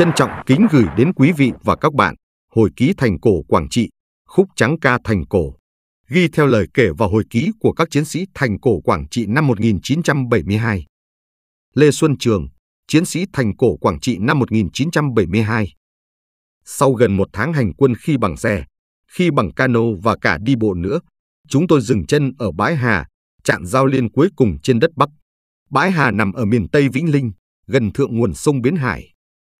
Trân trọng kính gửi đến quý vị và các bạn hồi ký thành cổ Quảng Trị, khúc trắng ca thành cổ, ghi theo lời kể và hồi ký của các chiến sĩ thành cổ Quảng Trị năm 1972. Lê Xuân Trường, chiến sĩ thành cổ Quảng Trị năm 1972. Sau gần một tháng hành quân khi bằng xe, khi bằng cano và cả đi bộ nữa, chúng tôi dừng chân ở bãi Hà, trạm giao liên cuối cùng trên đất Bắc. Bãi Hà nằm ở miền Tây Vĩnh Linh, gần thượng nguồn sông Biến Hải.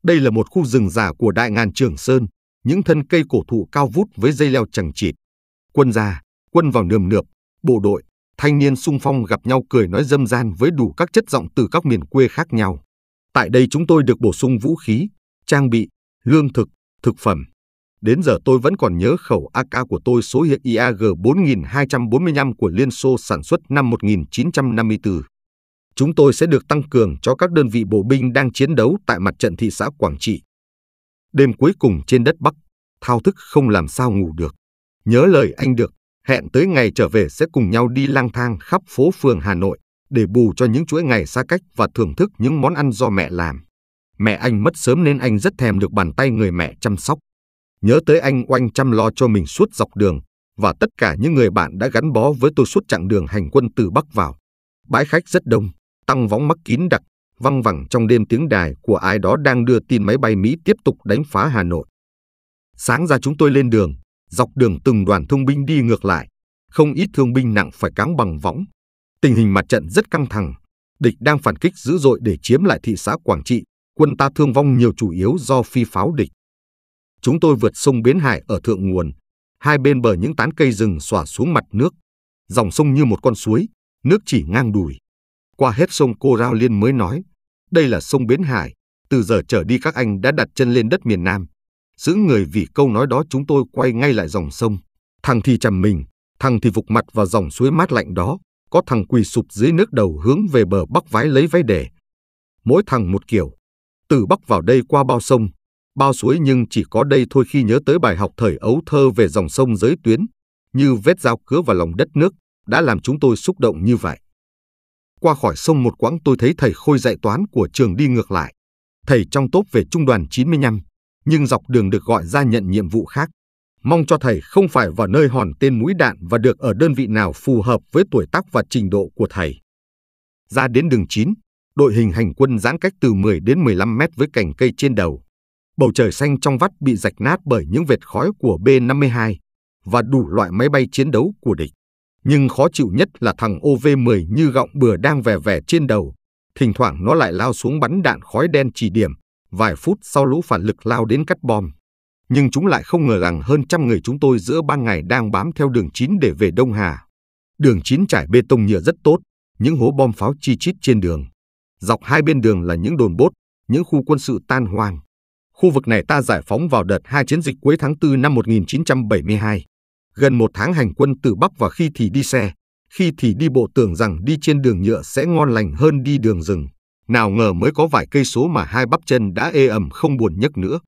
Đây là một khu rừng giả của Đại Ngàn Trường Sơn, những thân cây cổ thụ cao vút với dây leo chẳng chịt. Quân già, quân vào nườm nượp, bộ đội, thanh niên sung phong gặp nhau cười nói dâm gian với đủ các chất giọng từ các miền quê khác nhau. Tại đây chúng tôi được bổ sung vũ khí, trang bị, lương thực, thực phẩm. Đến giờ tôi vẫn còn nhớ khẩu AK của tôi số hiệu IAG 4245 của Liên Xô sản xuất năm 1954. Chúng tôi sẽ được tăng cường cho các đơn vị bộ binh đang chiến đấu tại mặt trận thị xã Quảng Trị. Đêm cuối cùng trên đất Bắc, thao thức không làm sao ngủ được. Nhớ lời anh được, hẹn tới ngày trở về sẽ cùng nhau đi lang thang khắp phố phường Hà Nội để bù cho những chuỗi ngày xa cách và thưởng thức những món ăn do mẹ làm. Mẹ anh mất sớm nên anh rất thèm được bàn tay người mẹ chăm sóc. Nhớ tới anh oanh chăm lo cho mình suốt dọc đường và tất cả những người bạn đã gắn bó với tôi suốt chặng đường hành quân từ Bắc vào. Bãi khách rất đông, tăng võng mắc kín đặc, văng vẳng trong đêm tiếng đài của ai đó đang đưa tin máy bay Mỹ tiếp tục đánh phá Hà Nội. Sáng ra chúng tôi lên đường, dọc đường từng đoàn thương binh đi ngược lại, không ít thương binh nặng phải cáng bằng võng. Tình hình mặt trận rất căng thẳng, địch đang phản kích dữ dội để chiếm lại thị xã Quảng Trị, quân ta thương vong nhiều chủ yếu do phi pháo địch. Chúng tôi vượt sông Bến Hải ở thượng nguồn, hai bên bờ những tán cây rừng xòa xuống mặt nước, dòng sông như một con suối, nước chỉ ngang đùi qua hết sông Cô Rao Liên mới nói, đây là sông Bến Hải, từ giờ trở đi các anh đã đặt chân lên đất miền Nam. Giữ người vì câu nói đó chúng tôi quay ngay lại dòng sông. Thằng thì chầm mình, thằng thì vục mặt vào dòng suối mát lạnh đó, có thằng quỳ sụp dưới nước đầu hướng về bờ bắc vái lấy váy đề. Mỗi thằng một kiểu, từ bắc vào đây qua bao sông, bao suối nhưng chỉ có đây thôi khi nhớ tới bài học thời ấu thơ về dòng sông giới tuyến, như vết dao cứa vào lòng đất nước, đã làm chúng tôi xúc động như vậy. Qua khỏi sông một quãng tôi thấy thầy Khôi dạy toán của trường đi ngược lại. Thầy trong tốp về trung đoàn 95, nhưng dọc đường được gọi ra nhận nhiệm vụ khác. Mong cho thầy không phải vào nơi hòn tên mũi đạn và được ở đơn vị nào phù hợp với tuổi tác và trình độ của thầy. Ra đến đường 9, đội hình hành quân giãn cách từ 10 đến 15 mét với cành cây trên đầu. Bầu trời xanh trong vắt bị rạch nát bởi những vệt khói của B-52 và đủ loại máy bay chiến đấu của địch. Nhưng khó chịu nhất là thằng OV-10 như gọng bừa đang vè vè trên đầu. Thỉnh thoảng nó lại lao xuống bắn đạn khói đen chỉ điểm, vài phút sau lũ phản lực lao đến cắt bom. Nhưng chúng lại không ngờ rằng hơn trăm người chúng tôi giữa ban ngày đang bám theo đường 9 để về Đông Hà. Đường 9 trải bê tông nhựa rất tốt, những hố bom pháo chi chít trên đường. Dọc hai bên đường là những đồn bốt, những khu quân sự tan hoang. Khu vực này ta giải phóng vào đợt hai chiến dịch cuối tháng 4 năm 1972. Gần một tháng hành quân từ Bắc và khi thì đi xe, khi thì đi bộ tưởng rằng đi trên đường nhựa sẽ ngon lành hơn đi đường rừng. Nào ngờ mới có vài cây số mà hai bắp chân đã ê ẩm không buồn nhấc nữa.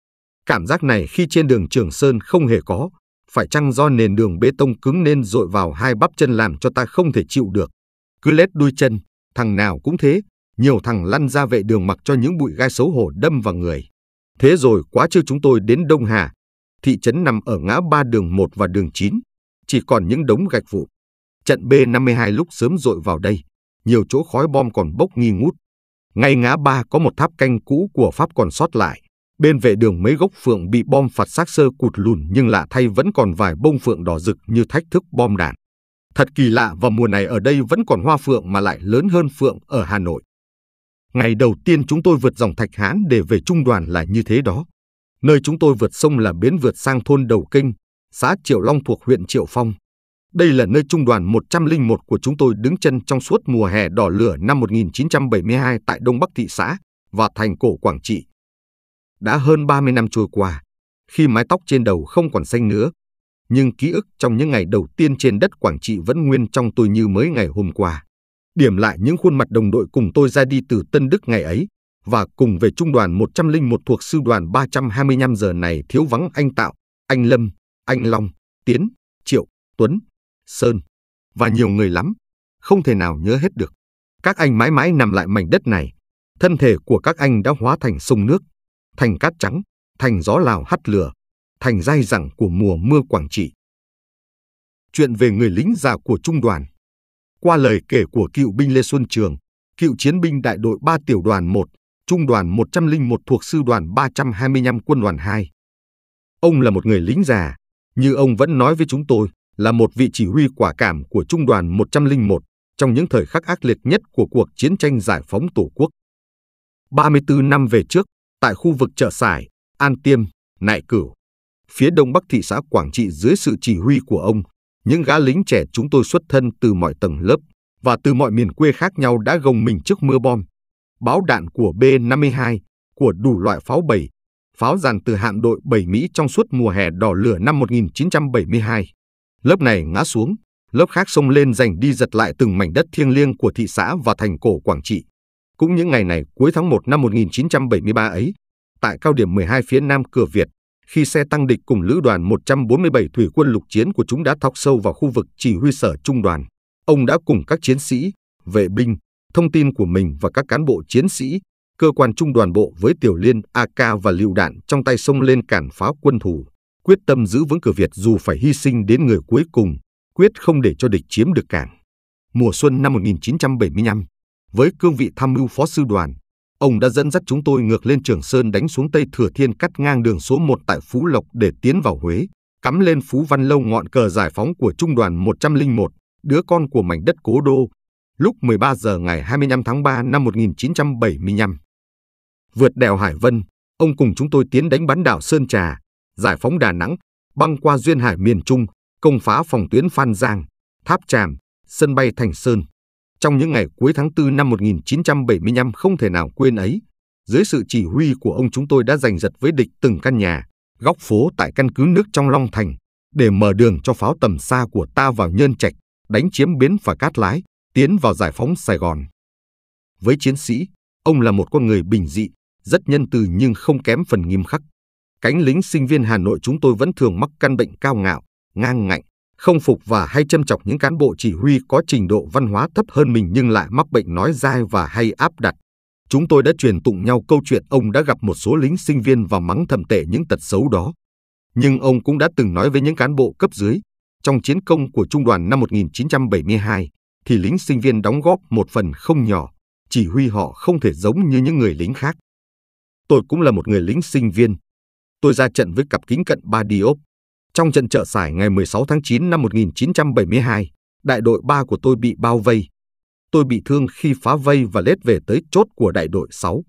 Cảm giác này khi trên đường Trường Sơn không hề có, phải chăng do nền đường bê tông cứng nên dội vào hai bắp chân làm cho ta không thể chịu được. Cứ lết đuôi chân, thằng nào cũng thế, nhiều thằng lăn ra vệ đường mặc cho những bụi gai xấu hổ đâm vào người. Thế rồi quá chưa chúng tôi đến Đông Hà, thị trấn nằm ở ngã ba đường 1 và đường 9, chỉ còn những đống gạch vụn. Trận B-52 lúc sớm dội vào đây, nhiều chỗ khói bom còn bốc nghi ngút. Ngay ngã ba có một tháp canh cũ của Pháp còn sót lại. Bên vệ đường mấy gốc phượng bị bom phạt xác sơ cụt lùn nhưng lạ thay vẫn còn vài bông phượng đỏ rực như thách thức bom đạn. Thật kỳ lạ và mùa này ở đây vẫn còn hoa phượng mà lại lớn hơn phượng ở Hà Nội. Ngày đầu tiên chúng tôi vượt dòng Thạch Hán để về trung đoàn là như thế đó. Nơi chúng tôi vượt sông là bến vượt sang thôn Đầu Kinh, xã Triệu Long thuộc huyện Triệu Phong. Đây là nơi trung đoàn 101 của chúng tôi đứng chân trong suốt mùa hè đỏ lửa năm 1972 tại Đông Bắc thị xã và thành cổ Quảng Trị. Đã hơn 30 năm trôi qua, khi mái tóc trên đầu không còn xanh nữa, nhưng ký ức trong những ngày đầu tiên trên đất Quảng Trị vẫn nguyên trong tôi như mới ngày hôm qua. Điểm lại những khuôn mặt đồng đội cùng tôi ra đi từ Tân Đức ngày ấy, và cùng về trung đoàn 101 thuộc sư đoàn 325 giờ này thiếu vắng anh Tạo, anh Lâm, anh Long, Tiến, Triệu, Tuấn, Sơn và nhiều người lắm, không thể nào nhớ hết được. Các anh mãi mãi nằm lại mảnh đất này, thân thể của các anh đã hóa thành sông nước, thành cát trắng, thành gió lào hắt lửa, thành dai dẳng của mùa mưa Quảng Trị. Chuyện về người lính già của trung đoàn Qua lời kể của cựu binh Lê Xuân Trường, cựu chiến binh đại đội 3 tiểu đoàn 1, Trung đoàn 101 thuộc Sư đoàn 325 Quân đoàn 2. Ông là một người lính già, như ông vẫn nói với chúng tôi, là một vị chỉ huy quả cảm của Trung đoàn 101 trong những thời khắc ác liệt nhất của cuộc chiến tranh giải phóng Tổ quốc. 34 năm về trước, tại khu vực chợ Sải, An Tiêm, Nại Cửu, phía đông bắc thị xã Quảng Trị dưới sự chỉ huy của ông, những gã lính trẻ chúng tôi xuất thân từ mọi tầng lớp và từ mọi miền quê khác nhau đã gồng mình trước mưa bom, báo đạn của B-52, của đủ loại pháo bầy, pháo dàn từ hạm đội 7 Mỹ trong suốt mùa hè đỏ lửa năm 1972. Lớp này ngã xuống, lớp khác xông lên giành đi giật lại từng mảnh đất thiêng liêng của thị xã và thành cổ Quảng Trị. Cũng những ngày này cuối tháng 1 năm 1973 ấy, tại cao điểm 12 phía nam cửa Việt, khi xe tăng địch cùng lữ đoàn 147 thủy quân lục chiến của chúng đã thọc sâu vào khu vực chỉ huy sở trung đoàn, ông đã cùng các chiến sĩ, vệ binh, thông tin của mình và các cán bộ chiến sĩ, cơ quan trung đoàn bộ với Tiểu Liên, AK và lựu đạn trong tay xông lên cản phá quân thù, quyết tâm giữ vững cửa Việt dù phải hy sinh đến người cuối cùng, quyết không để cho địch chiếm được cảng. Mùa xuân năm 1975, với cương vị tham mưu phó sư đoàn, ông đã dẫn dắt chúng tôi ngược lên Trường Sơn đánh xuống Tây Thừa Thiên cắt ngang đường số 1 tại Phú Lộc để tiến vào Huế, cắm lên Phú Văn Lâu ngọn cờ giải phóng của Trung đoàn 101, đứa con của mảnh đất cố đô, lúc 13 giờ ngày 25 tháng 3 năm 1975. Vượt đèo Hải Vân, ông cùng chúng tôi tiến đánh bán đảo Sơn Trà, giải phóng Đà Nẵng, băng qua duyên hải miền Trung, công phá phòng tuyến Phan Giang, Tháp Tràm, sân bay Thành Sơn. Trong những ngày cuối tháng 4 năm 1975 không thể nào quên ấy, dưới sự chỉ huy của ông chúng tôi đã giành giật với địch từng căn nhà, góc phố tại căn cứ nước trong Long Thành để mở đường cho pháo tầm xa của ta vào Nhơn Trạch, đánh chiếm bến phà cát lái, tiến vào giải phóng Sài Gòn. Với chiến sĩ, ông là một con người bình dị, rất nhân từ nhưng không kém phần nghiêm khắc. Cánh lính sinh viên Hà Nội chúng tôi vẫn thường mắc căn bệnh cao ngạo, ngang ngạnh, không phục và hay châm chọc những cán bộ chỉ huy có trình độ văn hóa thấp hơn mình nhưng lại mắc bệnh nói dai và hay áp đặt. Chúng tôi đã truyền tụng nhau câu chuyện ông đã gặp một số lính sinh viên và mắng thầm tệ những tật xấu đó. Nhưng ông cũng đã từng nói với những cán bộ cấp dưới, trong chiến công của trung đoàn năm 1972, thì lính sinh viên đóng góp một phần không nhỏ, chỉ huy họ không thể giống như những người lính khác. Tôi cũng là một người lính sinh viên. Tôi ra trận với cặp kính cận ba diop. Trong trận chợ sải ngày 16 tháng 9 năm 1972, đại đội 3 của tôi bị bao vây. Tôi bị thương khi phá vây và lết về tới chốt của đại đội 6.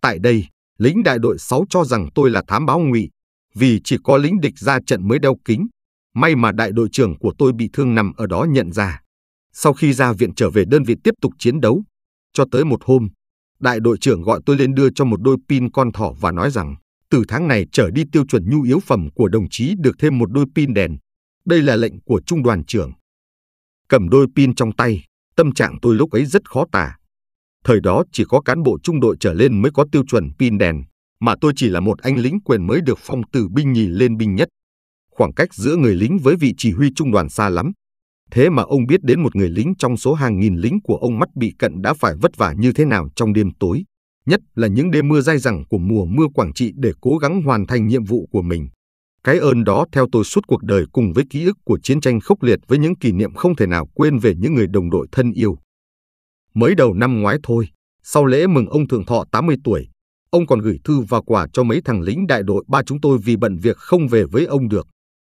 Tại đây, lính đại đội 6 cho rằng tôi là thám báo ngụy, vì chỉ có lính địch ra trận mới đeo kính. May mà đại đội trưởng của tôi bị thương nằm ở đó nhận ra. Sau khi ra viện trở về đơn vị tiếp tục chiến đấu, cho tới một hôm, đại đội trưởng gọi tôi lên đưa cho một đôi pin con thỏ và nói rằng, từ tháng này trở đi tiêu chuẩn nhu yếu phẩm của đồng chí được thêm một đôi pin đèn. Đây là lệnh của trung đoàn trưởng. Cầm đôi pin trong tay, tâm trạng tôi lúc ấy rất khó tả. Thời đó chỉ có cán bộ trung đội trở lên mới có tiêu chuẩn pin đèn, mà tôi chỉ là một anh lính quyền mới được phong từ binh nhì lên binh nhất. Khoảng cách giữa người lính với vị chỉ huy trung đoàn xa lắm, Thế mà ông biết đến một người lính trong số hàng nghìn lính của ông mắt bị cận đã phải vất vả như thế nào trong đêm tối, nhất là những đêm mưa dai dẳng của mùa mưa Quảng Trị để cố gắng hoàn thành nhiệm vụ của mình. Cái ơn đó theo tôi suốt cuộc đời cùng với ký ức của chiến tranh khốc liệt với những kỷ niệm không thể nào quên về những người đồng đội thân yêu. Mới đầu năm ngoái thôi, sau lễ mừng ông thượng thọ 80 tuổi, ông còn gửi thư và quà cho mấy thằng lính đại đội ba chúng tôi vì bận việc không về với ông được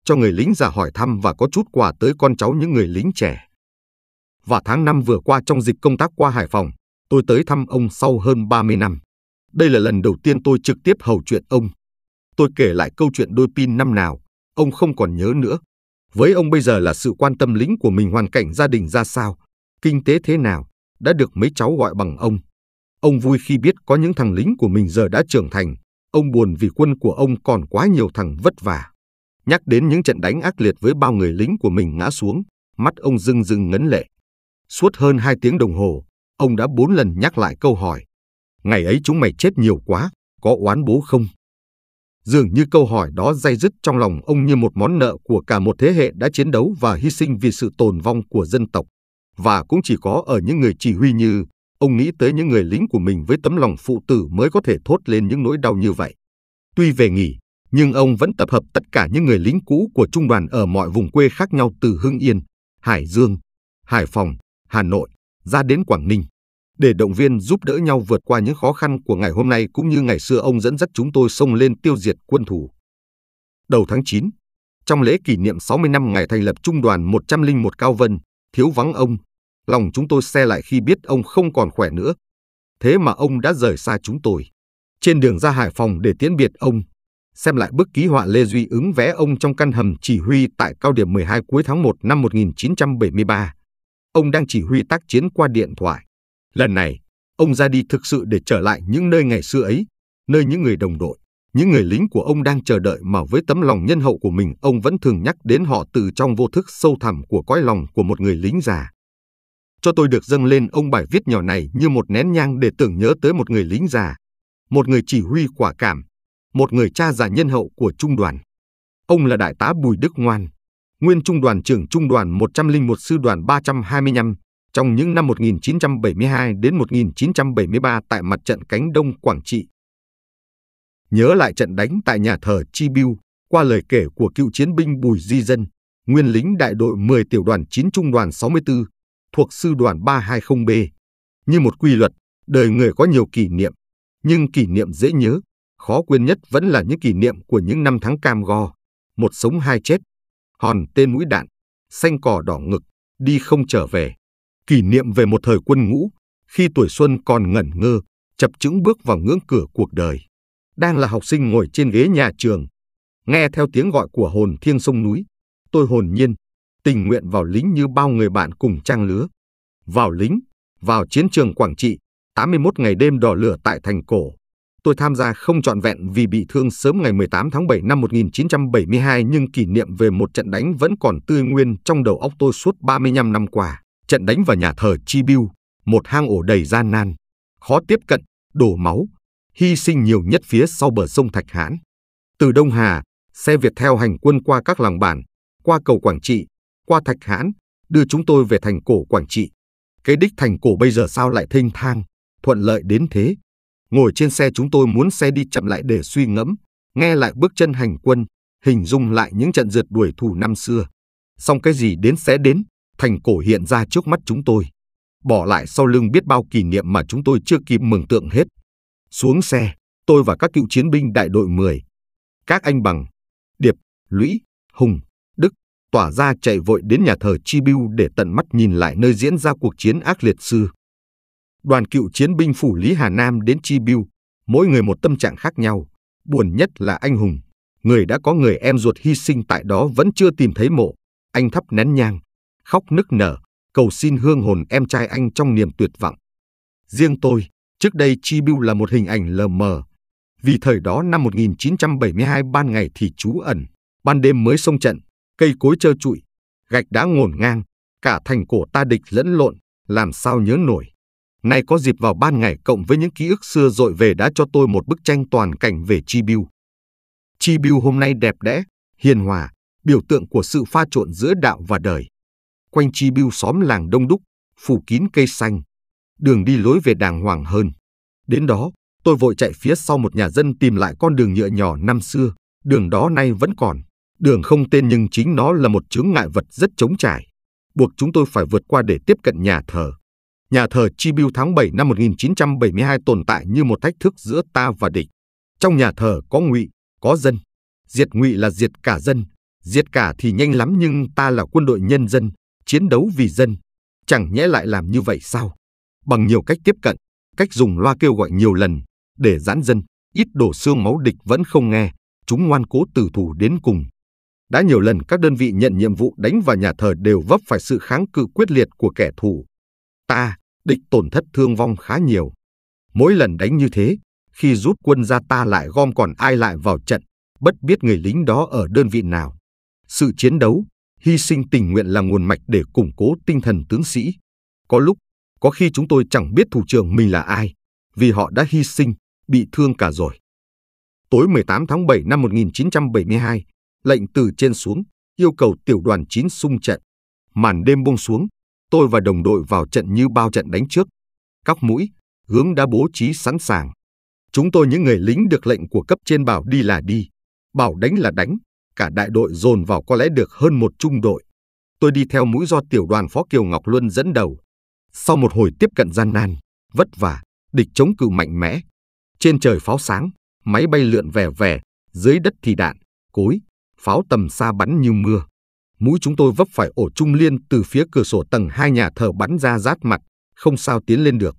cho người lính già hỏi thăm và có chút quà tới con cháu những người lính trẻ. Và tháng 5 vừa qua trong dịch công tác qua Hải Phòng, tôi tới thăm ông sau hơn 30 năm. Đây là lần đầu tiên tôi trực tiếp hầu chuyện ông. Tôi kể lại câu chuyện đôi pin năm nào, ông không còn nhớ nữa. Với ông bây giờ là sự quan tâm lính của mình hoàn cảnh gia đình ra sao, kinh tế thế nào, đã được mấy cháu gọi bằng ông. Ông vui khi biết có những thằng lính của mình giờ đã trưởng thành, ông buồn vì quân của ông còn quá nhiều thằng vất vả. Nhắc đến những trận đánh ác liệt với bao người lính của mình ngã xuống, mắt ông rưng rưng ngấn lệ. Suốt hơn hai tiếng đồng hồ, ông đã bốn lần nhắc lại câu hỏi. Ngày ấy chúng mày chết nhiều quá, có oán bố không? Dường như câu hỏi đó dây dứt trong lòng ông như một món nợ của cả một thế hệ đã chiến đấu và hy sinh vì sự tồn vong của dân tộc. Và cũng chỉ có ở những người chỉ huy như ông nghĩ tới những người lính của mình với tấm lòng phụ tử mới có thể thốt lên những nỗi đau như vậy. Tuy về nghỉ, nhưng ông vẫn tập hợp tất cả những người lính cũ của trung đoàn ở mọi vùng quê khác nhau từ Hưng Yên, Hải Dương, Hải Phòng, Hà Nội ra đến Quảng Ninh để động viên giúp đỡ nhau vượt qua những khó khăn của ngày hôm nay cũng như ngày xưa ông dẫn dắt chúng tôi xông lên tiêu diệt quân thù. Đầu tháng 9, trong lễ kỷ niệm 60 năm ngày thành lập trung đoàn 101 Cao Vân, thiếu vắng ông, lòng chúng tôi xe lại khi biết ông không còn khỏe nữa. Thế mà ông đã rời xa chúng tôi. Trên đường ra Hải Phòng để tiễn biệt ông, xem lại bức ký họa Lê Duy ứng vé ông trong căn hầm chỉ huy tại cao điểm 12 cuối tháng 1 năm 1973. Ông đang chỉ huy tác chiến qua điện thoại. Lần này, ông ra đi thực sự để trở lại những nơi ngày xưa ấy, nơi những người đồng đội, những người lính của ông đang chờ đợi mà với tấm lòng nhân hậu của mình ông vẫn thường nhắc đến họ từ trong vô thức sâu thẳm của cõi lòng của một người lính già. Cho tôi được dâng lên ông bài viết nhỏ này như một nén nhang để tưởng nhớ tới một người lính già, một người chỉ huy quả cảm, một người cha già nhân hậu của trung đoàn. Ông là đại tá Bùi Đức Ngoan, nguyên trung đoàn trưởng trung đoàn 101 sư đoàn 325 trong những năm 1972 đến 1973 tại mặt trận cánh Đông Quảng Trị. Nhớ lại trận đánh tại nhà thờ Chi Biêu qua lời kể của cựu chiến binh Bùi Di Dân, nguyên lính đại đội 10 tiểu đoàn 9 trung đoàn 64 thuộc sư đoàn 320B. Như một quy luật, đời người có nhiều kỷ niệm, nhưng kỷ niệm dễ nhớ khó quên nhất vẫn là những kỷ niệm của những năm tháng cam go, một sống hai chết, hòn tên mũi đạn, xanh cỏ đỏ ngực, đi không trở về. Kỷ niệm về một thời quân ngũ, khi tuổi xuân còn ngẩn ngơ, chập chững bước vào ngưỡng cửa cuộc đời. Đang là học sinh ngồi trên ghế nhà trường, nghe theo tiếng gọi của hồn thiêng sông núi, tôi hồn nhiên, tình nguyện vào lính như bao người bạn cùng trang lứa. Vào lính, vào chiến trường Quảng Trị, 81 ngày đêm đỏ lửa tại thành cổ, Tôi tham gia không trọn vẹn vì bị thương sớm ngày 18 tháng 7 năm 1972 nhưng kỷ niệm về một trận đánh vẫn còn tươi nguyên trong đầu óc tôi suốt 35 năm qua. Trận đánh vào nhà thờ Chibiu, một hang ổ đầy gian nan, khó tiếp cận, đổ máu, hy sinh nhiều nhất phía sau bờ sông Thạch Hãn. Từ Đông Hà, xe Việt theo hành quân qua các làng bản, qua cầu Quảng Trị, qua Thạch Hãn, đưa chúng tôi về thành cổ Quảng Trị. Cái đích thành cổ bây giờ sao lại thênh thang, thuận lợi đến thế. Ngồi trên xe chúng tôi muốn xe đi chậm lại để suy ngẫm, nghe lại bước chân hành quân, hình dung lại những trận rượt đuổi thù năm xưa. Xong cái gì đến sẽ đến, thành cổ hiện ra trước mắt chúng tôi. Bỏ lại sau lưng biết bao kỷ niệm mà chúng tôi chưa kịp mừng tượng hết. Xuống xe, tôi và các cựu chiến binh đại đội 10. Các anh bằng, Điệp, Lũy, Hùng, Đức tỏa ra chạy vội đến nhà thờ Chi Biu để tận mắt nhìn lại nơi diễn ra cuộc chiến ác liệt xưa đoàn cựu chiến binh phủ Lý Hà Nam đến chi bưu, mỗi người một tâm trạng khác nhau, buồn nhất là anh Hùng, người đã có người em ruột hy sinh tại đó vẫn chưa tìm thấy mộ, anh thắp nén nhang, khóc nức nở, cầu xin hương hồn em trai anh trong niềm tuyệt vọng. Riêng tôi, trước đây chi bưu là một hình ảnh lờ mờ, vì thời đó năm 1972 ban ngày thì trú ẩn, ban đêm mới sông trận, cây cối trơ trụi, gạch đá ngổn ngang, cả thành cổ ta địch lẫn lộn, làm sao nhớ nổi. Nay có dịp vào ban ngày cộng với những ký ức xưa dội về đã cho tôi một bức tranh toàn cảnh về Chi Biu. Chi Biu hôm nay đẹp đẽ, hiền hòa, biểu tượng của sự pha trộn giữa đạo và đời. Quanh Chi Biu xóm làng đông đúc, phủ kín cây xanh, đường đi lối về đàng hoàng hơn. Đến đó, tôi vội chạy phía sau một nhà dân tìm lại con đường nhựa nhỏ năm xưa, đường đó nay vẫn còn. Đường không tên nhưng chính nó là một chướng ngại vật rất chống trải, buộc chúng tôi phải vượt qua để tiếp cận nhà thờ nhà thờ Chi tháng 7 năm 1972 tồn tại như một thách thức giữa ta và địch. Trong nhà thờ có ngụy, có dân. Diệt ngụy là diệt cả dân. Diệt cả thì nhanh lắm nhưng ta là quân đội nhân dân, chiến đấu vì dân. Chẳng nhẽ lại làm như vậy sao? Bằng nhiều cách tiếp cận, cách dùng loa kêu gọi nhiều lần, để giãn dân, ít đổ xương máu địch vẫn không nghe, chúng ngoan cố tử thủ đến cùng. Đã nhiều lần các đơn vị nhận nhiệm vụ đánh vào nhà thờ đều vấp phải sự kháng cự quyết liệt của kẻ thù. Ta, địch tổn thất thương vong khá nhiều. Mỗi lần đánh như thế, khi rút quân ra ta lại gom còn ai lại vào trận, bất biết người lính đó ở đơn vị nào. Sự chiến đấu, hy sinh tình nguyện là nguồn mạch để củng cố tinh thần tướng sĩ. Có lúc, có khi chúng tôi chẳng biết thủ trưởng mình là ai, vì họ đã hy sinh, bị thương cả rồi. Tối 18 tháng 7 năm 1972, lệnh từ trên xuống yêu cầu tiểu đoàn 9 sung trận. Màn đêm buông xuống, tôi và đồng đội vào trận như bao trận đánh trước. Các mũi, hướng đã bố trí sẵn sàng. Chúng tôi những người lính được lệnh của cấp trên bảo đi là đi, bảo đánh là đánh. Cả đại đội dồn vào có lẽ được hơn một trung đội. Tôi đi theo mũi do tiểu đoàn Phó Kiều Ngọc Luân dẫn đầu. Sau một hồi tiếp cận gian nan, vất vả, địch chống cự mạnh mẽ. Trên trời pháo sáng, máy bay lượn vẻ vẻ, dưới đất thì đạn, cối, pháo tầm xa bắn như mưa mũi chúng tôi vấp phải ổ trung liên từ phía cửa sổ tầng hai nhà thờ bắn ra rát mặt, không sao tiến lên được.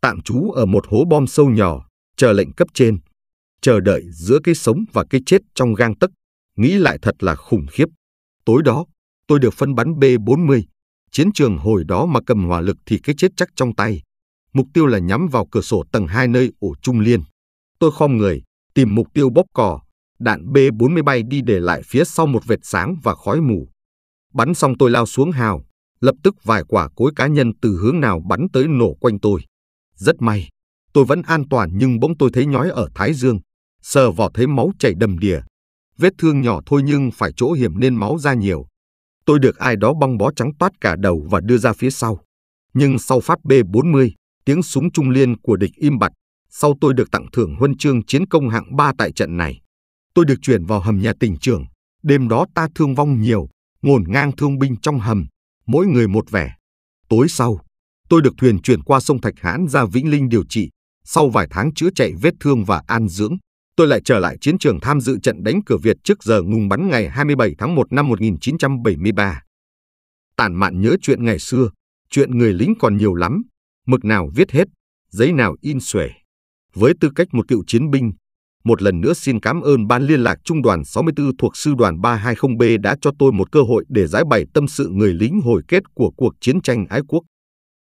Tạm trú ở một hố bom sâu nhỏ, chờ lệnh cấp trên, chờ đợi giữa cái sống và cái chết trong gang tấc, nghĩ lại thật là khủng khiếp. Tối đó, tôi được phân bắn B-40. Chiến trường hồi đó mà cầm hỏa lực thì cái chết chắc trong tay. Mục tiêu là nhắm vào cửa sổ tầng hai nơi ổ trung liên. Tôi khom người, tìm mục tiêu bóp cò, đạn B-40 bay đi để lại phía sau một vệt sáng và khói mù. Bắn xong tôi lao xuống hào, lập tức vài quả cối cá nhân từ hướng nào bắn tới nổ quanh tôi. Rất may, tôi vẫn an toàn nhưng bỗng tôi thấy nhói ở thái dương, sờ vào thấy máu chảy đầm đìa. Vết thương nhỏ thôi nhưng phải chỗ hiểm nên máu ra nhiều. Tôi được ai đó băng bó trắng toát cả đầu và đưa ra phía sau. Nhưng sau phát B-40, tiếng súng trung liên của địch im bặt, sau tôi được tặng thưởng huân chương chiến công hạng 3 tại trận này. Tôi được chuyển vào hầm nhà tỉnh trưởng. Đêm đó ta thương vong nhiều, ngổn ngang thương binh trong hầm, mỗi người một vẻ. Tối sau, tôi được thuyền chuyển qua sông Thạch Hãn ra Vĩnh Linh điều trị. Sau vài tháng chữa chạy vết thương và an dưỡng, tôi lại trở lại chiến trường tham dự trận đánh cửa Việt trước giờ ngùng bắn ngày 27 tháng 1 năm 1973. Tản mạn nhớ chuyện ngày xưa, chuyện người lính còn nhiều lắm, mực nào viết hết, giấy nào in xuể. Với tư cách một cựu chiến binh, một lần nữa xin cảm ơn Ban Liên lạc Trung đoàn 64 thuộc Sư đoàn 320B đã cho tôi một cơ hội để giải bày tâm sự người lính hồi kết của cuộc chiến tranh ái quốc.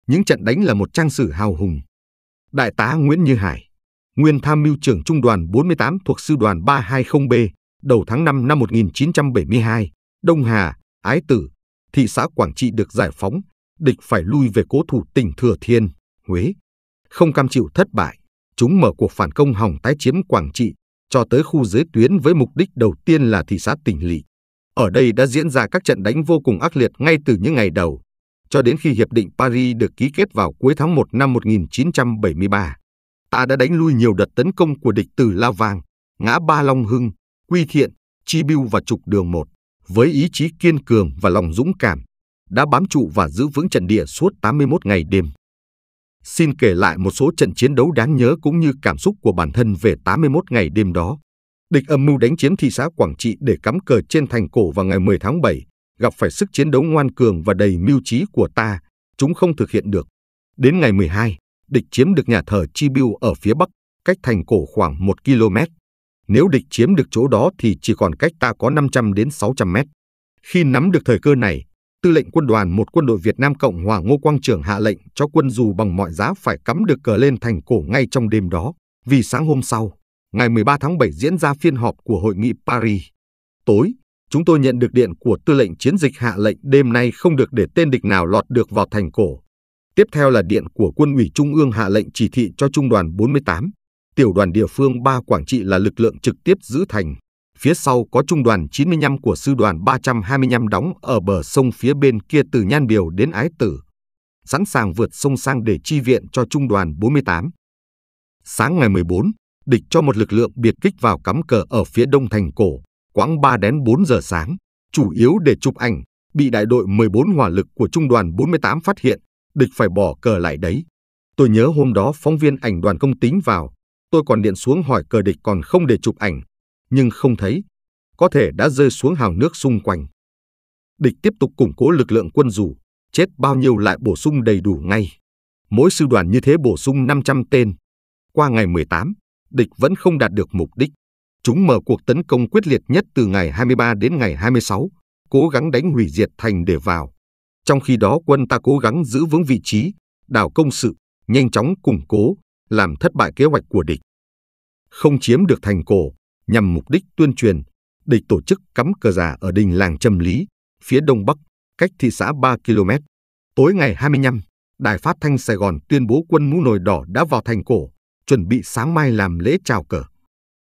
Những trận đánh là một trang sử hào hùng. Đại tá Nguyễn Như Hải, nguyên tham mưu trưởng Trung đoàn 48 thuộc Sư đoàn 320B, đầu tháng 5 năm 1972, Đông Hà, Ái Tử, thị xã Quảng Trị được giải phóng, địch phải lui về cố thủ tỉnh Thừa Thiên, Huế. Không cam chịu thất bại, chúng mở cuộc phản công hòng tái chiếm Quảng Trị cho tới khu dưới tuyến với mục đích đầu tiên là thị xã tỉnh lỵ. Ở đây đã diễn ra các trận đánh vô cùng ác liệt ngay từ những ngày đầu, cho đến khi Hiệp định Paris được ký kết vào cuối tháng 1 năm 1973. Ta đã đánh lui nhiều đợt tấn công của địch từ La Vang, ngã Ba Long Hưng, Quy Thiện, Chi Bưu và Trục Đường 1, với ý chí kiên cường và lòng dũng cảm, đã bám trụ và giữ vững trận địa suốt 81 ngày đêm. Xin kể lại một số trận chiến đấu đáng nhớ cũng như cảm xúc của bản thân về 81 ngày đêm đó. Địch âm mưu đánh chiếm thị xã Quảng Trị để cắm cờ trên thành cổ vào ngày 10 tháng 7, gặp phải sức chiến đấu ngoan cường và đầy mưu trí của ta, chúng không thực hiện được. Đến ngày 12, địch chiếm được nhà thờ Chi Biu ở phía bắc, cách thành cổ khoảng 1 km. Nếu địch chiếm được chỗ đó thì chỉ còn cách ta có 500 đến 600 mét. Khi nắm được thời cơ này, Tư lệnh quân đoàn một quân đội Việt Nam Cộng hòa Ngô Quang Trường hạ lệnh cho quân dù bằng mọi giá phải cắm được cờ lên thành cổ ngay trong đêm đó, vì sáng hôm sau, ngày 13 tháng 7 diễn ra phiên họp của hội nghị Paris. Tối, chúng tôi nhận được điện của tư lệnh chiến dịch hạ lệnh đêm nay không được để tên địch nào lọt được vào thành cổ. Tiếp theo là điện của quân ủy Trung ương hạ lệnh chỉ thị cho trung đoàn 48, tiểu đoàn địa phương 3 Quảng Trị là lực lượng trực tiếp giữ thành phía sau có trung đoàn 95 của sư đoàn 325 đóng ở bờ sông phía bên kia từ Nhan Biểu đến Ái Tử, sẵn sàng vượt sông sang để chi viện cho trung đoàn 48. Sáng ngày 14, địch cho một lực lượng biệt kích vào cắm cờ ở phía đông thành cổ, quãng 3 đến 4 giờ sáng, chủ yếu để chụp ảnh, bị đại đội 14 hỏa lực của trung đoàn 48 phát hiện, địch phải bỏ cờ lại đấy. Tôi nhớ hôm đó phóng viên ảnh đoàn công tính vào, tôi còn điện xuống hỏi cờ địch còn không để chụp ảnh, nhưng không thấy, có thể đã rơi xuống hàng nước xung quanh. Địch tiếp tục củng cố lực lượng quân dù, chết bao nhiêu lại bổ sung đầy đủ ngay. Mỗi sư đoàn như thế bổ sung 500 tên. Qua ngày 18, địch vẫn không đạt được mục đích. Chúng mở cuộc tấn công quyết liệt nhất từ ngày 23 đến ngày 26, cố gắng đánh hủy diệt thành để vào. Trong khi đó quân ta cố gắng giữ vững vị trí, đảo công sự, nhanh chóng củng cố, làm thất bại kế hoạch của địch. Không chiếm được thành cổ, nhằm mục đích tuyên truyền, địch tổ chức cắm cờ giả ở đình làng Trầm Lý, phía đông bắc, cách thị xã 3 km. Tối ngày 25, Đài Phát Thanh Sài Gòn tuyên bố quân mũ nồi đỏ đã vào thành cổ, chuẩn bị sáng mai làm lễ chào cờ.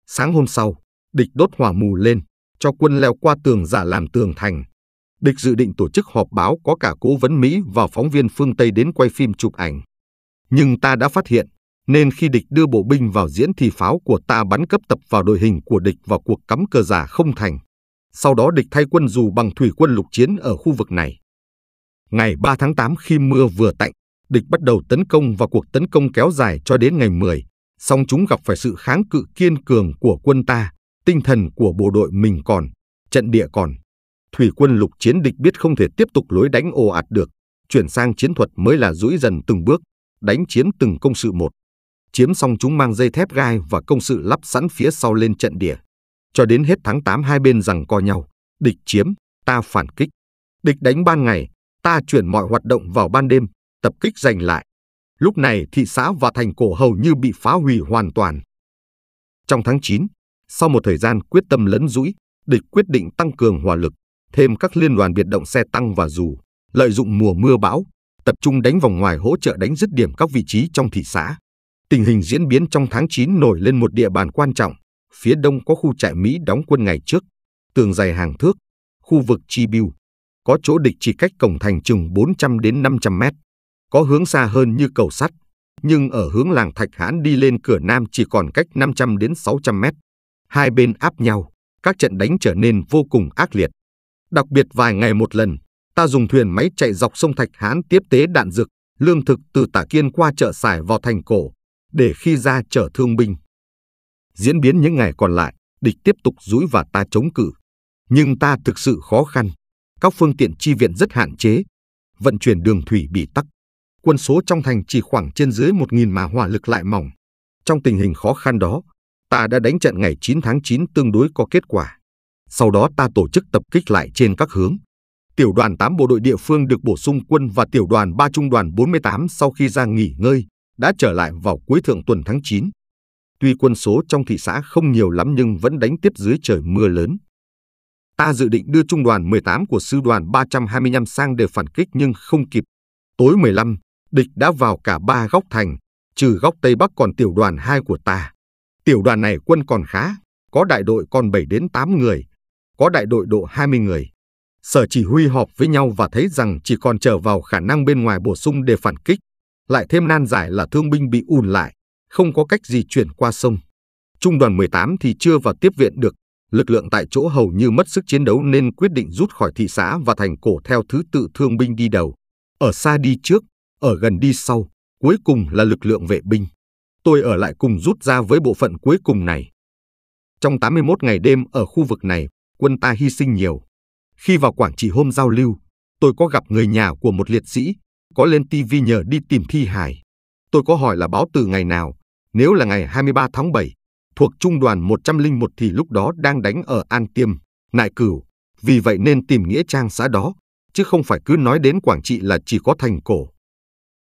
Sáng hôm sau, địch đốt hỏa mù lên, cho quân leo qua tường giả làm tường thành. Địch dự định tổ chức họp báo có cả cố vấn Mỹ và phóng viên phương Tây đến quay phim chụp ảnh. Nhưng ta đã phát hiện, nên khi địch đưa bộ binh vào diễn thì pháo của ta bắn cấp tập vào đội hình của địch và cuộc cắm cờ giả không thành. Sau đó địch thay quân dù bằng thủy quân lục chiến ở khu vực này. Ngày 3 tháng 8 khi mưa vừa tạnh, địch bắt đầu tấn công và cuộc tấn công kéo dài cho đến ngày 10, song chúng gặp phải sự kháng cự kiên cường của quân ta, tinh thần của bộ đội mình còn, trận địa còn. Thủy quân lục chiến địch biết không thể tiếp tục lối đánh ồ ạt được, chuyển sang chiến thuật mới là duỗi dần từng bước, đánh chiếm từng công sự một. Chiếm xong chúng mang dây thép gai và công sự lắp sẵn phía sau lên trận địa. Cho đến hết tháng 8 hai bên rằng co nhau, địch chiếm, ta phản kích. Địch đánh ban ngày, ta chuyển mọi hoạt động vào ban đêm, tập kích giành lại. Lúc này thị xã và thành cổ hầu như bị phá hủy hoàn toàn. Trong tháng 9, sau một thời gian quyết tâm lấn rũi, địch quyết định tăng cường hỏa lực, thêm các liên đoàn biệt động xe tăng và dù, lợi dụng mùa mưa bão, tập trung đánh vòng ngoài hỗ trợ đánh dứt điểm các vị trí trong thị xã tình hình diễn biến trong tháng 9 nổi lên một địa bàn quan trọng. Phía đông có khu trại Mỹ đóng quân ngày trước, tường dày hàng thước, khu vực Chi Biu. Có chỗ địch chỉ cách cổng thành chừng 400 đến 500 mét. Có hướng xa hơn như cầu sắt, nhưng ở hướng làng Thạch Hãn đi lên cửa Nam chỉ còn cách 500 đến 600 mét. Hai bên áp nhau, các trận đánh trở nên vô cùng ác liệt. Đặc biệt vài ngày một lần, ta dùng thuyền máy chạy dọc sông Thạch Hãn tiếp tế đạn dược, lương thực từ Tả Kiên qua chợ xài vào thành cổ, để khi ra trở thương binh. Diễn biến những ngày còn lại, địch tiếp tục dúi và ta chống cự. Nhưng ta thực sự khó khăn, các phương tiện chi viện rất hạn chế, vận chuyển đường thủy bị tắc. Quân số trong thành chỉ khoảng trên dưới 1.000 mà hỏa lực lại mỏng. Trong tình hình khó khăn đó, ta đã đánh trận ngày 9 tháng 9 tương đối có kết quả. Sau đó ta tổ chức tập kích lại trên các hướng. Tiểu đoàn 8 bộ đội địa phương được bổ sung quân và tiểu đoàn 3 trung đoàn 48 sau khi ra nghỉ ngơi, đã trở lại vào cuối thượng tuần tháng 9. Tuy quân số trong thị xã không nhiều lắm nhưng vẫn đánh tiếp dưới trời mưa lớn. Ta dự định đưa trung đoàn 18 của sư đoàn 325 sang để phản kích nhưng không kịp. Tối 15, địch đã vào cả ba góc thành, trừ góc Tây Bắc còn tiểu đoàn 2 của ta. Tiểu đoàn này quân còn khá, có đại đội còn 7 đến 8 người, có đại đội độ 20 người. Sở chỉ huy họp với nhau và thấy rằng chỉ còn chờ vào khả năng bên ngoài bổ sung để phản kích lại thêm nan giải là thương binh bị ùn lại, không có cách gì chuyển qua sông. Trung đoàn 18 thì chưa vào tiếp viện được, lực lượng tại chỗ hầu như mất sức chiến đấu nên quyết định rút khỏi thị xã và thành cổ theo thứ tự thương binh đi đầu. Ở xa đi trước, ở gần đi sau, cuối cùng là lực lượng vệ binh. Tôi ở lại cùng rút ra với bộ phận cuối cùng này. Trong 81 ngày đêm ở khu vực này, quân ta hy sinh nhiều. Khi vào Quảng Trị hôm giao lưu, tôi có gặp người nhà của một liệt sĩ, có lên TV nhờ đi tìm thi hài. Tôi có hỏi là báo từ ngày nào, nếu là ngày 23 tháng 7, thuộc trung đoàn 101 thì lúc đó đang đánh ở An Tiêm, Nại Cửu, vì vậy nên tìm nghĩa trang xã đó, chứ không phải cứ nói đến Quảng Trị là chỉ có thành cổ.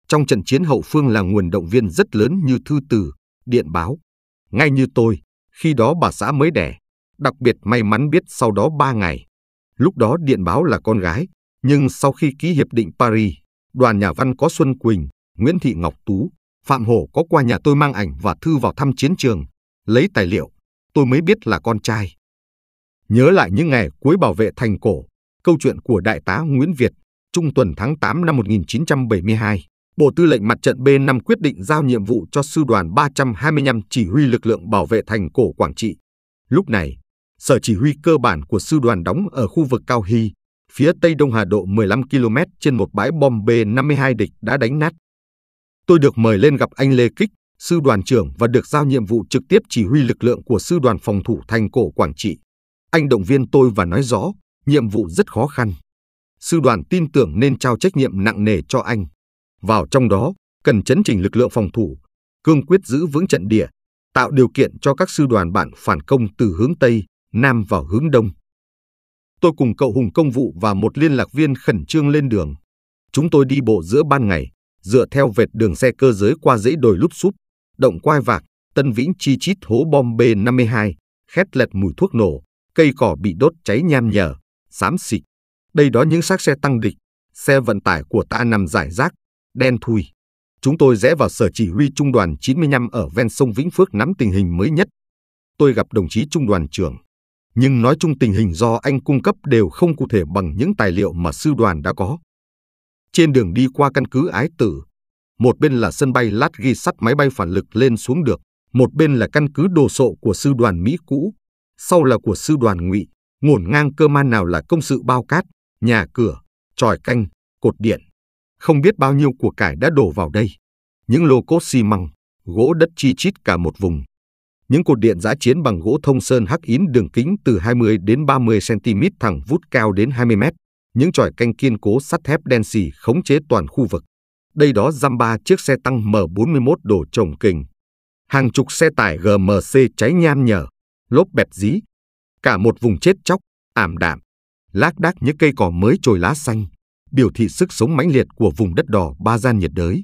Trong trận chiến hậu phương là nguồn động viên rất lớn như thư từ, điện báo. Ngay như tôi, khi đó bà xã mới đẻ, đặc biệt may mắn biết sau đó 3 ngày. Lúc đó điện báo là con gái, nhưng sau khi ký hiệp định Paris, đoàn nhà văn có Xuân Quỳnh, Nguyễn Thị Ngọc Tú, Phạm Hổ có qua nhà tôi mang ảnh và thư vào thăm chiến trường, lấy tài liệu, tôi mới biết là con trai. Nhớ lại những ngày cuối bảo vệ thành cổ, câu chuyện của Đại tá Nguyễn Việt, trung tuần tháng 8 năm 1972, Bộ Tư lệnh Mặt trận B5 quyết định giao nhiệm vụ cho Sư đoàn 325 chỉ huy lực lượng bảo vệ thành cổ Quảng Trị. Lúc này, Sở chỉ huy cơ bản của Sư đoàn đóng ở khu vực Cao Hy, phía tây Đông Hà độ 15 km trên một bãi bom B-52 địch đã đánh nát. Tôi được mời lên gặp anh Lê Kích, sư đoàn trưởng và được giao nhiệm vụ trực tiếp chỉ huy lực lượng của sư đoàn phòng thủ thành cổ Quảng Trị. Anh động viên tôi và nói rõ, nhiệm vụ rất khó khăn. Sư đoàn tin tưởng nên trao trách nhiệm nặng nề cho anh. Vào trong đó, cần chấn chỉnh lực lượng phòng thủ, cương quyết giữ vững trận địa, tạo điều kiện cho các sư đoàn bạn phản công từ hướng Tây, Nam vào hướng Đông tôi cùng cậu Hùng công vụ và một liên lạc viên khẩn trương lên đường. Chúng tôi đi bộ giữa ban ngày, dựa theo vệt đường xe cơ giới qua dãy đồi lúp xúp, động quai vạc, tân vĩnh chi chít hố bom B-52, khét lẹt mùi thuốc nổ, cây cỏ bị đốt cháy nham nhở, xám xịt. Đây đó những xác xe tăng địch, xe vận tải của ta nằm giải rác, đen thui. Chúng tôi rẽ vào sở chỉ huy trung đoàn 95 ở ven sông Vĩnh Phước nắm tình hình mới nhất. Tôi gặp đồng chí trung đoàn trưởng nhưng nói chung tình hình do anh cung cấp đều không cụ thể bằng những tài liệu mà sư đoàn đã có. Trên đường đi qua căn cứ Ái Tử, một bên là sân bay lát ghi sắt máy bay phản lực lên xuống được, một bên là căn cứ đồ sộ của sư đoàn Mỹ cũ, sau là của sư đoàn Ngụy, ngổn ngang cơ man nào là công sự bao cát, nhà cửa, tròi canh, cột điện. Không biết bao nhiêu của cải đã đổ vào đây. Những lô cốt xi măng, gỗ đất chi chít cả một vùng. Những cột điện giã chiến bằng gỗ thông sơn hắc ín đường kính từ 20 đến 30 cm thẳng vút cao đến 20 m, những tròi canh kiên cố sắt thép đen xì khống chế toàn khu vực. Đây đó giam ba chiếc xe tăng M41 đổ trồng kình. Hàng chục xe tải GMC cháy nham nhở, lốp bẹp dí. Cả một vùng chết chóc, ảm đạm, lác đác những cây cỏ mới trồi lá xanh, biểu thị sức sống mãnh liệt của vùng đất đỏ ba gian nhiệt đới.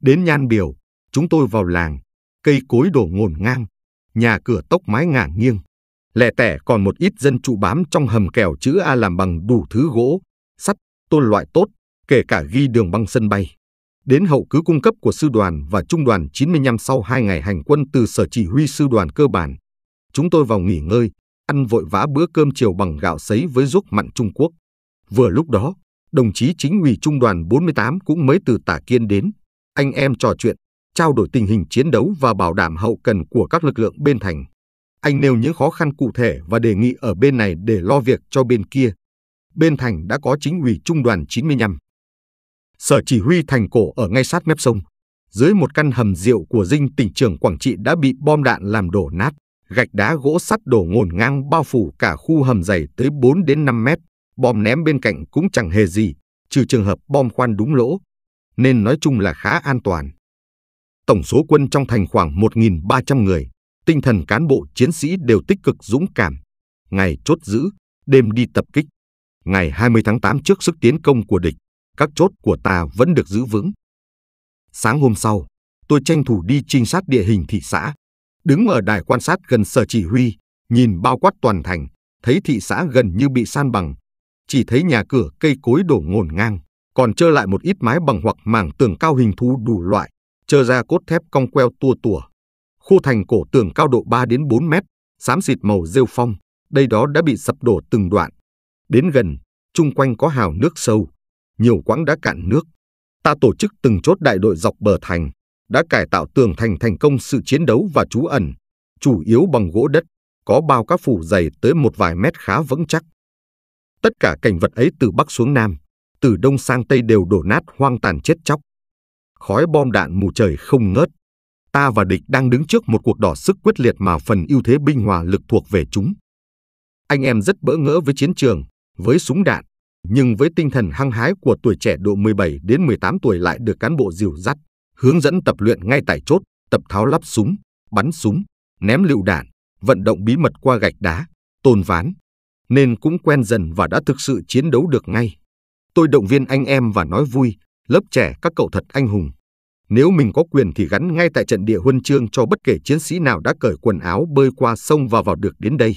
Đến Nhan Biểu, chúng tôi vào làng, cây cối đổ ngổn ngang, nhà cửa tốc mái ngả nghiêng. Lẻ tẻ còn một ít dân trụ bám trong hầm kèo chữ A làm bằng đủ thứ gỗ, sắt, tôn loại tốt, kể cả ghi đường băng sân bay. Đến hậu cứ cung cấp của sư đoàn và trung đoàn 95 sau 2 ngày hành quân từ sở chỉ huy sư đoàn cơ bản, chúng tôi vào nghỉ ngơi, ăn vội vã bữa cơm chiều bằng gạo sấy với ruốc mặn Trung Quốc. Vừa lúc đó, đồng chí chính ủy trung đoàn 48 cũng mới từ Tả Kiên đến. Anh em trò chuyện, trao đổi tình hình chiến đấu và bảo đảm hậu cần của các lực lượng bên thành. Anh nêu những khó khăn cụ thể và đề nghị ở bên này để lo việc cho bên kia. Bên thành đã có chính ủy trung đoàn 95. Sở chỉ huy thành cổ ở ngay sát mép sông, dưới một căn hầm rượu của dinh tỉnh trường Quảng Trị đã bị bom đạn làm đổ nát, gạch đá gỗ sắt đổ ngổn ngang bao phủ cả khu hầm dày tới 4 đến 5 mét, bom ném bên cạnh cũng chẳng hề gì, trừ trường hợp bom khoan đúng lỗ, nên nói chung là khá an toàn tổng số quân trong thành khoảng 1.300 người. Tinh thần cán bộ chiến sĩ đều tích cực dũng cảm. Ngày chốt giữ, đêm đi tập kích. Ngày 20 tháng 8 trước sức tiến công của địch, các chốt của ta vẫn được giữ vững. Sáng hôm sau, tôi tranh thủ đi trinh sát địa hình thị xã. Đứng ở đài quan sát gần sở chỉ huy, nhìn bao quát toàn thành, thấy thị xã gần như bị san bằng. Chỉ thấy nhà cửa cây cối đổ ngổn ngang, còn trơ lại một ít mái bằng hoặc mảng tường cao hình thú đủ loại trơ ra cốt thép cong queo tua tủa. Khu thành cổ tường cao độ 3 đến 4 mét, xám xịt màu rêu phong, đây đó đã bị sập đổ từng đoạn. Đến gần, chung quanh có hào nước sâu, nhiều quãng đã cạn nước. Ta tổ chức từng chốt đại đội dọc bờ thành, đã cải tạo tường thành thành công sự chiến đấu và trú ẩn, chủ yếu bằng gỗ đất, có bao các phủ dày tới một vài mét khá vững chắc. Tất cả cảnh vật ấy từ Bắc xuống Nam, từ Đông sang Tây đều đổ nát hoang tàn chết chóc khói bom đạn mù trời không ngớt. Ta và địch đang đứng trước một cuộc đỏ sức quyết liệt mà phần ưu thế binh hòa lực thuộc về chúng. Anh em rất bỡ ngỡ với chiến trường, với súng đạn, nhưng với tinh thần hăng hái của tuổi trẻ độ 17 đến 18 tuổi lại được cán bộ dìu dắt, hướng dẫn tập luyện ngay tại chốt, tập tháo lắp súng, bắn súng, ném lựu đạn, vận động bí mật qua gạch đá, tôn ván, nên cũng quen dần và đã thực sự chiến đấu được ngay. Tôi động viên anh em và nói vui, lớp trẻ các cậu thật anh hùng. Nếu mình có quyền thì gắn ngay tại trận địa huân chương cho bất kể chiến sĩ nào đã cởi quần áo bơi qua sông và vào được đến đây.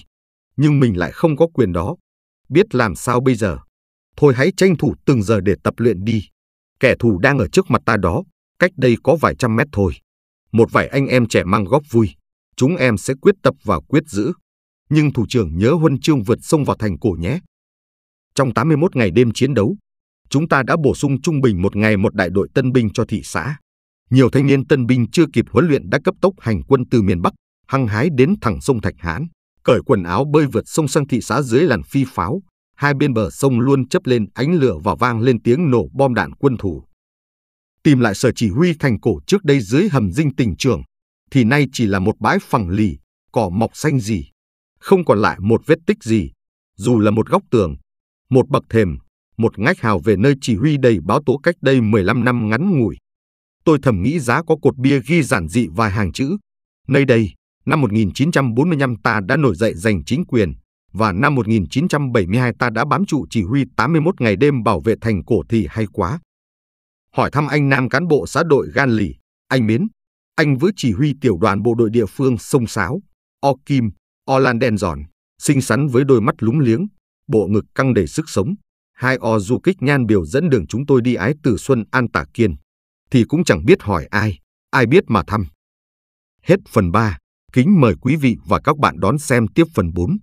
Nhưng mình lại không có quyền đó. Biết làm sao bây giờ? Thôi hãy tranh thủ từng giờ để tập luyện đi. Kẻ thù đang ở trước mặt ta đó, cách đây có vài trăm mét thôi. Một vài anh em trẻ mang góp vui. Chúng em sẽ quyết tập và quyết giữ. Nhưng thủ trưởng nhớ huân chương vượt sông vào thành cổ nhé. Trong 81 ngày đêm chiến đấu, chúng ta đã bổ sung trung bình một ngày một đại đội tân binh cho thị xã. Nhiều thanh niên tân binh chưa kịp huấn luyện đã cấp tốc hành quân từ miền Bắc, hăng hái đến thẳng sông Thạch Hãn, cởi quần áo bơi vượt sông sang thị xã dưới làn phi pháo. Hai bên bờ sông luôn chấp lên ánh lửa và vang lên tiếng nổ bom đạn quân thủ. Tìm lại sở chỉ huy thành cổ trước đây dưới hầm dinh tình trường, thì nay chỉ là một bãi phẳng lì, cỏ mọc xanh gì. Không còn lại một vết tích gì, dù là một góc tường, một bậc thềm một ngách hào về nơi chỉ huy đầy báo tố cách đây 15 năm ngắn ngủi. Tôi thầm nghĩ giá có cột bia ghi giản dị vài hàng chữ. Nơi đây, năm 1945 ta đã nổi dậy giành chính quyền, và năm 1972 ta đã bám trụ chỉ huy 81 ngày đêm bảo vệ thành cổ thì hay quá. Hỏi thăm anh nam cán bộ xã đội Gan Lì, anh Mến, anh với chỉ huy tiểu đoàn bộ đội địa phương Sông Sáo, O Kim, O Lan Đen Giòn, xinh xắn với đôi mắt lúng liếng, bộ ngực căng đầy sức sống, hai o du kích nhan biểu dẫn đường chúng tôi đi ái tử xuân an tả kiên, thì cũng chẳng biết hỏi ai, ai biết mà thăm. Hết phần 3, kính mời quý vị và các bạn đón xem tiếp phần 4.